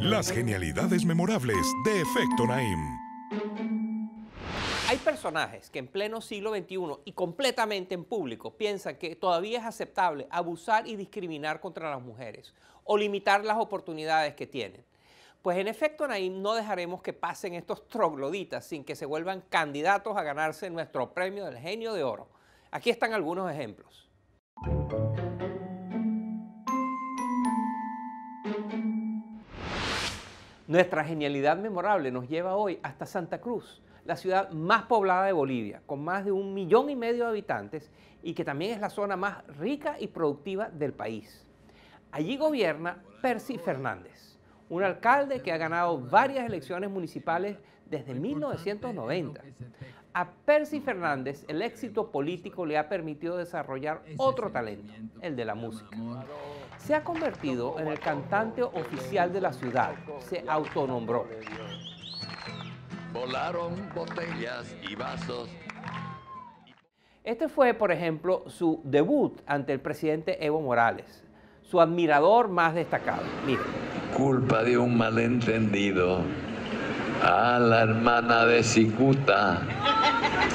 Las genialidades memorables de Efecto Naim. Hay personajes que en pleno siglo XXI y completamente en público piensan que todavía es aceptable abusar y discriminar contra las mujeres o limitar las oportunidades que tienen. Pues en efecto, Naim, no dejaremos que pasen estos trogloditas sin que se vuelvan candidatos a ganarse nuestro premio del genio de oro. Aquí están algunos ejemplos. Nuestra genialidad memorable nos lleva hoy hasta Santa Cruz, la ciudad más poblada de Bolivia, con más de un millón y medio de habitantes y que también es la zona más rica y productiva del país. Allí gobierna Percy Fernández, un alcalde que ha ganado varias elecciones municipales desde 1990 a Percy Fernández el éxito político le ha permitido desarrollar otro talento, el de la música. Se ha convertido en el cantante oficial de la ciudad, se autonombró. Volaron botellas y vasos. Este fue, por ejemplo, su debut ante el presidente Evo Morales, su admirador más destacado. Mire. Culpa de un malentendido a la hermana de Cicuta,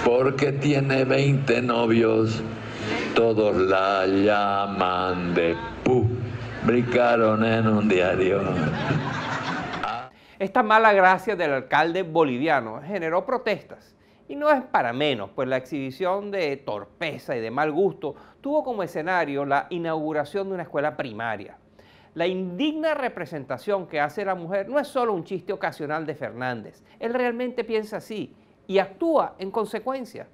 porque tiene 20 novios, todos la llaman de pu bricaron en un diario. Esta mala gracia del alcalde boliviano generó protestas. Y no es para menos, pues la exhibición de torpeza y de mal gusto tuvo como escenario la inauguración de una escuela primaria. La indigna representación que hace la mujer no es solo un chiste ocasional de Fernández. Él realmente piensa así y actúa en consecuencia.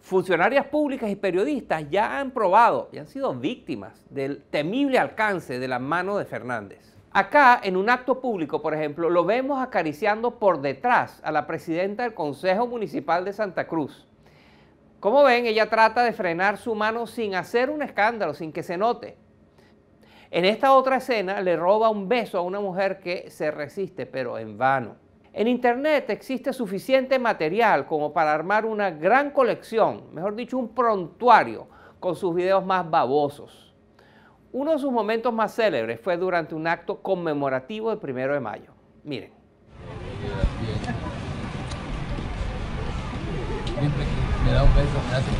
Funcionarias públicas y periodistas ya han probado y han sido víctimas del temible alcance de la mano de Fernández. Acá, en un acto público, por ejemplo, lo vemos acariciando por detrás a la presidenta del Consejo Municipal de Santa Cruz. Como ven, ella trata de frenar su mano sin hacer un escándalo, sin que se note. En esta otra escena le roba un beso a una mujer que se resiste, pero en vano. En Internet existe suficiente material como para armar una gran colección, mejor dicho, un prontuario con sus videos más babosos. Uno de sus momentos más célebres fue durante un acto conmemorativo del primero de mayo. Miren. da un beso, hace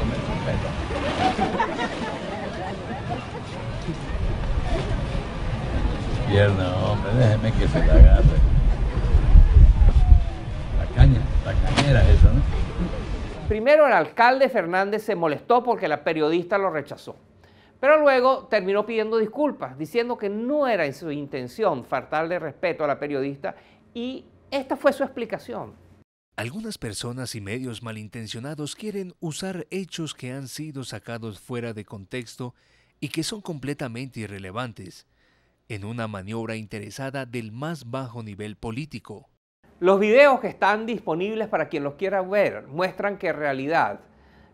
hombre, déjeme que se la agarre. La caña, la eso, ¿no? Primero el alcalde Fernández se molestó porque la periodista lo rechazó. Pero luego terminó pidiendo disculpas, diciendo que no era en su intención faltarle respeto a la periodista y esta fue su explicación. Algunas personas y medios malintencionados quieren usar hechos que han sido sacados fuera de contexto y que son completamente irrelevantes en una maniobra interesada del más bajo nivel político. Los videos que están disponibles para quien los quiera ver muestran que en realidad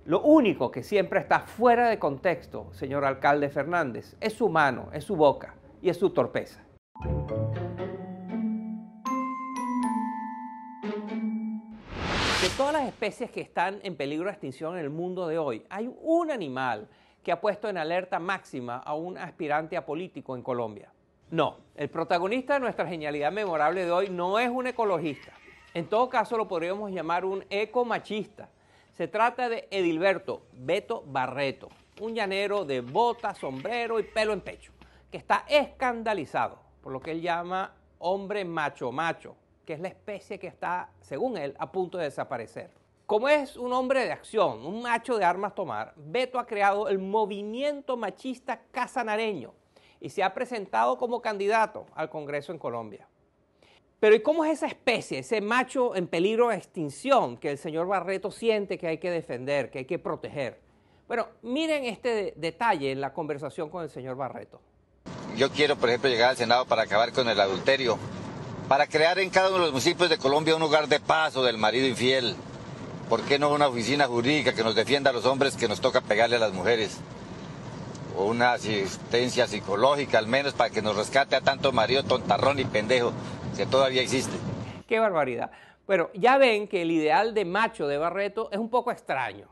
lo único que siempre está fuera de contexto, señor alcalde Fernández, es su mano, es su boca y es su torpeza. De todas las especies que están en peligro de extinción en el mundo de hoy, hay un animal que ha puesto en alerta máxima a un aspirante a político en Colombia. No, el protagonista de nuestra genialidad memorable de hoy no es un ecologista. En todo caso lo podríamos llamar un eco-machista. Se trata de Edilberto Beto Barreto, un llanero de bota, sombrero y pelo en pecho, que está escandalizado por lo que él llama hombre macho macho, que es la especie que está, según él, a punto de desaparecer. Como es un hombre de acción, un macho de armas tomar, Beto ha creado el movimiento machista casanareño, y se ha presentado como candidato al Congreso en Colombia. Pero ¿y cómo es esa especie, ese macho en peligro de extinción que el señor Barreto siente que hay que defender, que hay que proteger? Bueno, miren este detalle en la conversación con el señor Barreto. Yo quiero, por ejemplo, llegar al Senado para acabar con el adulterio, para crear en cada uno de los municipios de Colombia un lugar de paso del marido infiel. ¿Por qué no una oficina jurídica que nos defienda a los hombres que nos toca pegarle a las mujeres? una asistencia psicológica al menos para que nos rescate a tanto marido tontarrón y pendejo que todavía existe. Qué barbaridad. Bueno, ya ven que el ideal de macho de Barreto es un poco extraño.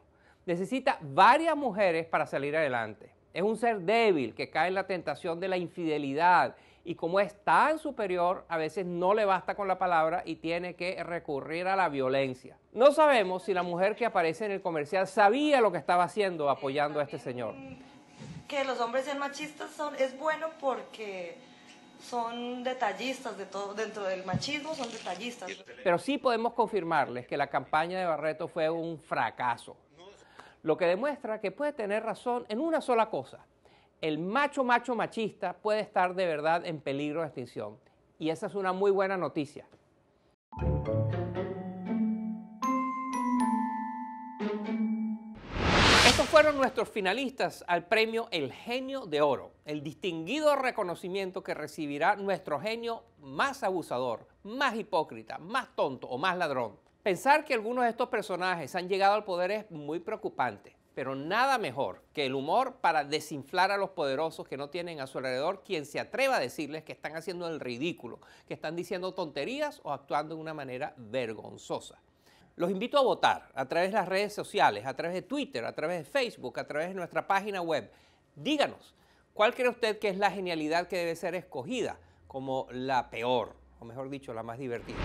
Necesita varias mujeres para salir adelante. Es un ser débil que cae en la tentación de la infidelidad y como es tan superior, a veces no le basta con la palabra y tiene que recurrir a la violencia. No sabemos si la mujer que aparece en el comercial sabía lo que estaba haciendo apoyando a este señor que los hombres sean machistas son, es bueno porque son detallistas de todo, dentro del machismo son detallistas. Pero sí podemos confirmarles que la campaña de Barreto fue un fracaso, lo que demuestra que puede tener razón en una sola cosa. El macho macho machista puede estar de verdad en peligro de extinción. Y esa es una muy buena noticia. fueron nuestros finalistas al premio El Genio de Oro, el distinguido reconocimiento que recibirá nuestro genio más abusador, más hipócrita, más tonto o más ladrón. Pensar que algunos de estos personajes han llegado al poder es muy preocupante, pero nada mejor que el humor para desinflar a los poderosos que no tienen a su alrededor quien se atreva a decirles que están haciendo el ridículo, que están diciendo tonterías o actuando de una manera vergonzosa los invito a votar a través de las redes sociales, a través de Twitter, a través de Facebook, a través de nuestra página web. Díganos, ¿cuál cree usted que es la genialidad que debe ser escogida como la peor, o mejor dicho, la más divertida?